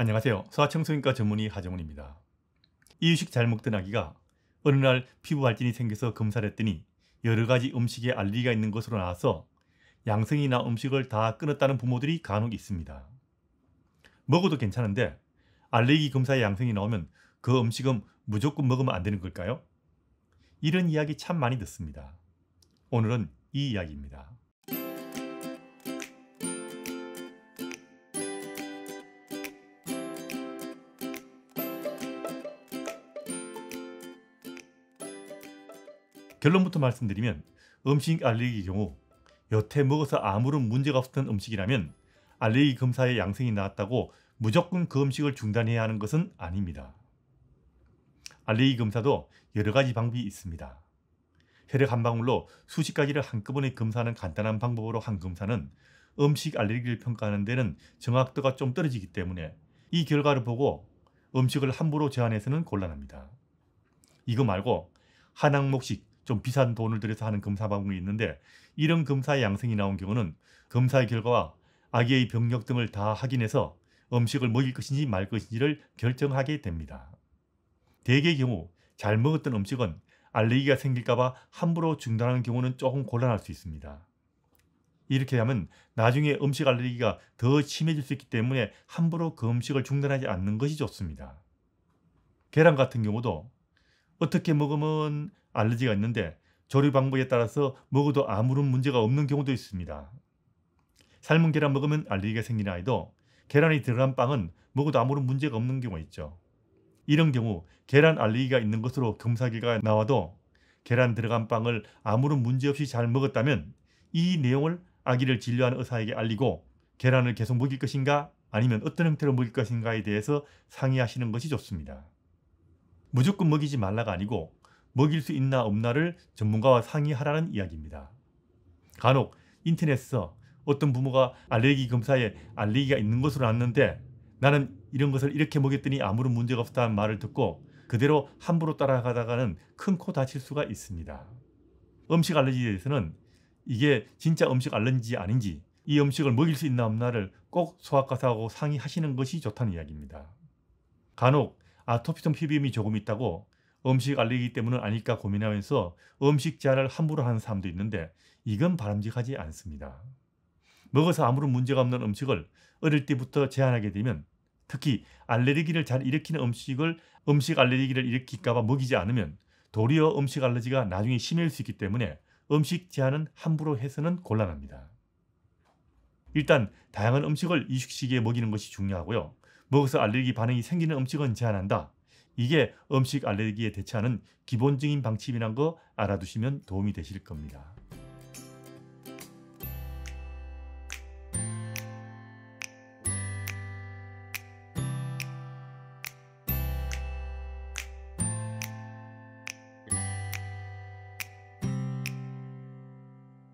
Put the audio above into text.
안녕하세요. 소아청소인과 전문의 하정훈입니다. 이유식 잘 먹던 아기가 어느 날 피부 발진이 생겨서 검사를 했더니 여러 가지 음식에 알리기가 있는 것으로 나와서 양성이나 음식을 다 끊었다는 부모들이 간혹 있습니다. 먹어도 괜찮은데 알레르기 검사에 양성이 나오면 그 음식은 무조건 먹으면 안 되는 걸까요? 이런 이야기 참 많이 듣습니다. 오늘은 이 이야기입니다. 결론부터 말씀드리면 음식 알레르기의 경우 여태 먹어서 아무런 문제가 없었던 음식이라면 알레르기 검사에 양성이 나왔다고 무조건 그 음식을 중단해야 하는 것은 아닙니다. 알레르기 검사도 여러 가지 방법이 있습니다. 혈액 한 방울로 수십 가지를 한꺼번에 검사하는 간단한 방법으로 한 검사는 음식 알레르기를 평가하는 데는 정확도가 좀 떨어지기 때문에 이 결과를 보고 음식을 함부로 제한해서는 곤란합니다. 이거 말고 한 항목씩 좀 비싼 돈을 들여서 하는 검사 방법이 있는데 이런 검사의 양성이 나온 경우는 검사의 결과와 아기의 병력 등을 다 확인해서 음식을 먹일 것인지 말 것인지를 결정하게 됩니다. 대개의 경우 잘 먹었던 음식은 알레르기가 생길까봐 함부로 중단하는 경우는 조금 곤란할 수 있습니다. 이렇게 하면 나중에 음식 알레르기가 더 심해질 수 있기 때문에 함부로 그 음식을 중단하지 않는 것이 좋습니다. 계란 같은 경우도 어떻게 먹으면 알레르기가 있는데 조리 방법에 따라서 먹어도 아무런 문제가 없는 경우도 있습니다. 삶은 계란 먹으면 알레르기가 생긴 아이도 계란이 들어간 빵은 먹어도 아무런 문제가 없는 경우가 있죠. 이런 경우 계란 알레르기가 있는 것으로 검사 결과가 나와도 계란 들어간 빵을 아무런 문제 없이 잘 먹었다면 이 내용을 아기를 진료하는 의사에게 알리고 계란을 계속 먹일 것인가 아니면 어떤 형태로 먹일 것인가에 대해서 상의하시는 것이 좋습니다. 무조건 먹이지 말라가 아니고 먹일 수 있나 없나를 전문가와 상의하라는 이야기입니다. 간혹 인터넷에서 어떤 부모가 알레르기 검사에 알레르기가 있는 것으로 났는데 나는 이런 것을 이렇게 먹였더니 아무런 문제가 없다는 말을 듣고 그대로 함부로 따라가다가는 큰 코 다칠 수가 있습니다. 음식 알레르기에 대해서는 이게 진짜 음식 알레르기지 아닌지 이 음식을 먹일 수 있나 없나를 꼭 소아과사하고 상의하시는 것이 좋다는 이야기입니다. 간혹 아토피성 피부염이 조금 있다고 음식 알레르기 때문은 아닐까 고민하면서 음식 제한을 함부로 하는 사람도 있는데 이건 바람직하지 않습니다. 먹어서 아무런 문제가 없는 음식을 어릴 때부터 제한하게 되면 특히 알레르기를 잘 일으키는 음식을 음식 알레르기를 일으킬까봐 먹이지 않으면 도리어 음식 알레르기가 나중에 심해질 수 있기 때문에 음식 제한은 함부로 해서는 곤란합니다. 일단 다양한 음식을 이식 시기에 먹이는 것이 중요하고요. 먹어서 알레르기 반응이 생기는 음식은 제한한다. 이게 음식 알레르기에 대처하는 기본적인 방침이란 거 알아두시면 도움이 되실 겁니다.